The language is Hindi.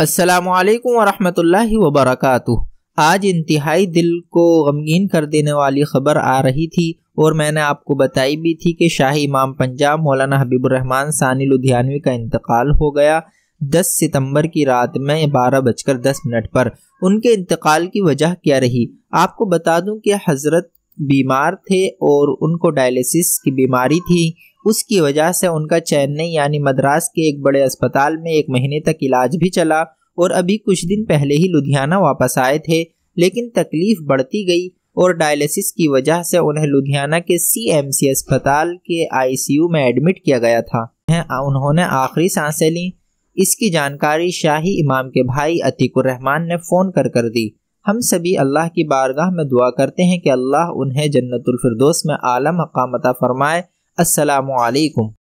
असलकम वरक आज इंतहाई दिल को गमगीन कर देने वाली खबर आ रही थी और मैंने आपको बताई भी थी कि शाही इमाम पंजाब मौलाना हबीबरहमान सानी लुधियानवी का इंतकाल हो गया 10 सितंबर की रात में बारह बजकर दस मिनट पर उनके इंतकाल की वजह क्या रही आपको बता दूं कि हज़रत बीमार थे और उनको डायलिसिस की बीमारी थी उसकी वजह से उनका चेन्नई यानी मद्रास के एक बड़े अस्पताल में एक महीने तक इलाज भी चला और अभी कुछ दिन पहले ही लुधियाना वापस आए थे लेकिन तकलीफ बढ़ती गई और डायलिसिस की वजह से उन्हें लुधियाना के सी अस्पताल के आई में एडमिट किया गया था उन्होंने आखिरी सांसें ली इसकी जानकारी शाही इमाम के भाई अतीकुर रहमान ने फ़ोन कर कर दी हम सभी अल्लाह की बारगाह में दुआ करते हैं कि अल्लाह उन्हें जन्नतुल में आलम अकामता फरमाए السلام عليكم